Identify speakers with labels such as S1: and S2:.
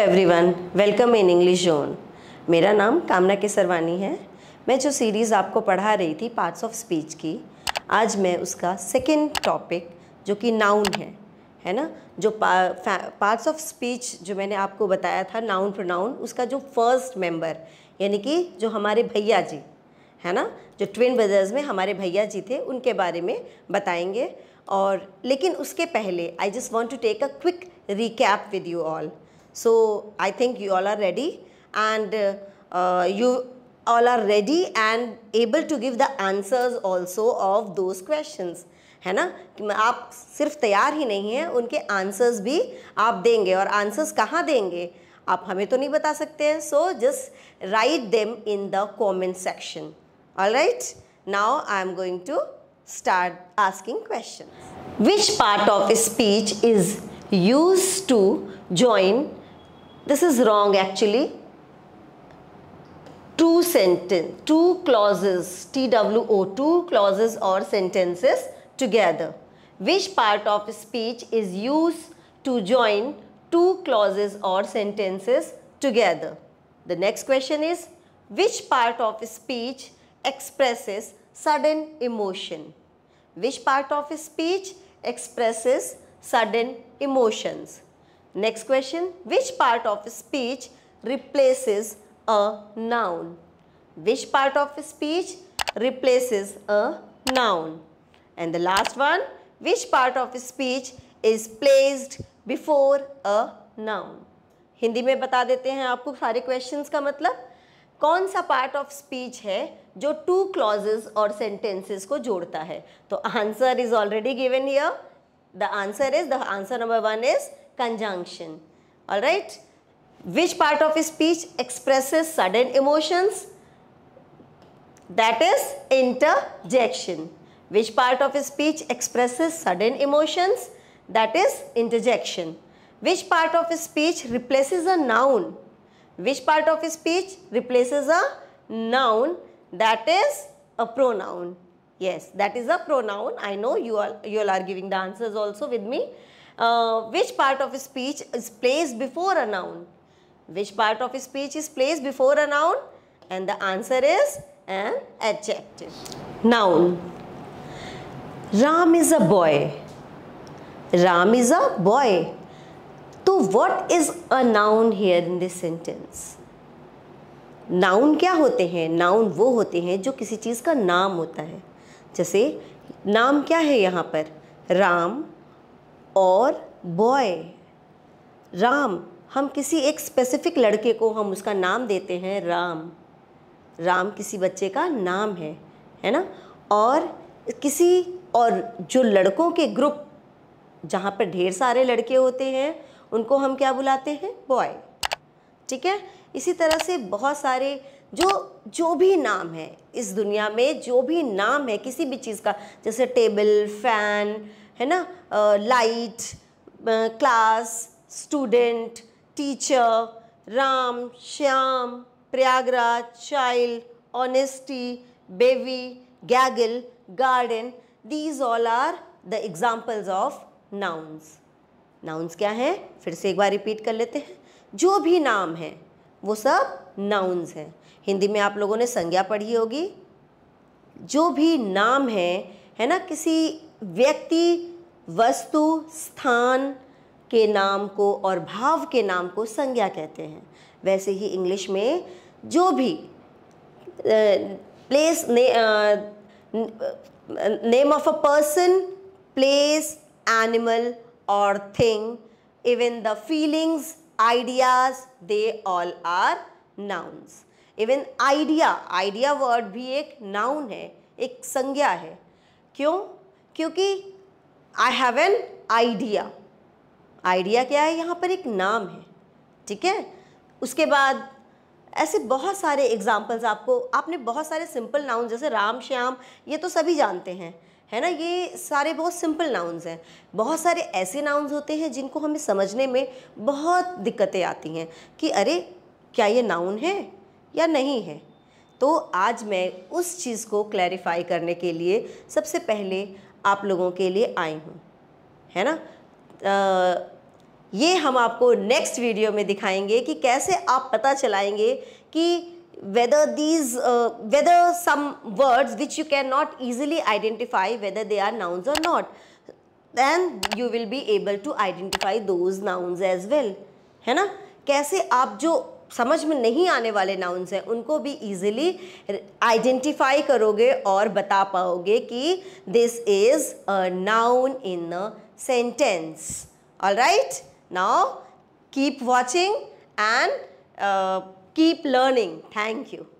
S1: Everyone welcome in English zone मेरा नाम कामना केसरवानी है मैं जो सीरीज़ आपको पढ़ा रही थी पार्ट्स ऑफ स्पीच की आज मैं उसका सेकेंड टॉपिक जो कि नाउन है है ना जो पार्ट्स ऑफ स्पीच जो मैंने आपको बताया था नाउन प्रोनाउन उसका जो फर्स्ट मेंबर यानी कि जो हमारे भैया जी है ना जो ट्विन ब्रदर्स में हमारे भैया जी थे उनके बारे में बताएंगे और लेकिन उसके पहले I just want to take a quick recap with you all So I think you all are ready and uh, you all are ready and able to give the answers also of those questions. है ना कि आप सिर्फ तैयार ही नहीं हैं उनके answers भी आप देंगे और आंसर्स कहाँ देंगे आप हमें तो नहीं बता सकते हैं so just write them in the comment section all right now I am going to start asking question which part of speech is use to join This is wrong actually. Two sentence, two clauses, TWO, two clauses or sentences together. Which part of speech is used to join two clauses or sentences together? The next question is, which part of speech expresses sudden emotion? Which part of speech expresses sudden emotions? Next question, which part of speech replaces a noun? Which part of speech replaces a noun? And the last one, which part of speech is placed before a noun? Hindi में बता देते हैं आपको सारे questions का मतलब कौन सा पार्ट ऑफ स्पीच है जो टू क्लॉजेज और सेंटेंसेस को जोड़ता है तो answer is already given here the answer is the answer number one is conjunction. Alright? Which part of speech expresses sudden emotions? That is interjection. Which part of speech expresses sudden emotions? That is interjection. Which part of speech replaces a noun? Which part of speech replaces a noun? That is a pronoun. Yes, that is a pronoun. I know you all, you all are giving the answers also with me. uh, which part of speech is placed before a noun? Which part of speech is placed before a noun? And the answer is an adjective. Noun. Ram is a boy. Ram is a boy. तो what is a noun here in this sentence? Noun क्या होते हैं noun वो होते हैं जो किसी चीज़ का नाम होता है जैसे नाम क्या है यहाँ पर राम और बॉय राम हम किसी एक स्पेसिफिक लड़के को हम उसका नाम देते हैं राम राम किसी बच्चे का नाम है है ना और किसी और जो लड़कों के ग्रुप जहाँ पर ढेर सारे लड़के होते हैं उनको हम क्या बुलाते हैं बॉय ठीक है इसी तरह से बहुत सारे जो जो भी नाम है इस दुनिया में जो भी नाम है किसी भी चीज़ का जैसे टेबल फैन है ना light class student teacher Ram Shyam Prayagraj child honesty baby gaggle garden these all are the examples of nouns nouns क्या हैं फिर से एक बार रिपीट कर लेते हैं जो भी नाम है वो सब नाउन्स हैं हिंदी में आप लोगों ने संज्ञा पढ़ी होगी जो भी नाम है है ना किसी व्यक्ति वस्तु स्थान के नाम को और भाव के नाम को संज्ञा कहते हैं वैसे ही इंग्लिश में जो भी place name of a person place animal और thing even the feelings ideas they all are nouns even idea idea word भी एक नाउन है एक संज्ञा है क्यों क्योंकि I have an idea idea क्या है यहाँ पर एक नाम है ठीक है उसके बाद ऐसे बहुत सारे एग्जाम्पल्स आपको आपने बहुत सारे सिंपल नाउन जैसे राम श्याम ये तो सभी जानते हैं है ना ये सारे बहुत सिंपल नाउन्स हैं बहुत सारे ऐसे नाउन्स होते हैं जिनको हमें समझने में बहुत दिक्कतें आती हैं कि अरे क्या ये नाउन है या नहीं है तो आज मैं उस चीज़ को क्लैरिफाई करने के लिए सबसे पहले आप लोगों के लिए आई हूँ है ना आ, ये हम आपको नेक्स्ट वीडियो में दिखाएंगे कि कैसे आप पता चलाएंगे कि whether these whether some words which you can not easily identify whether they are nouns और not than you will be able to identify those nouns as well है ना कैसे आप जो समझ में नहीं आने वाले नाउन्स हैं उनको भी इजीली आइडेंटिफाई करोगे और बता पाओगे कि this is a noun in a sentence all right now keep watching and keep learning thank you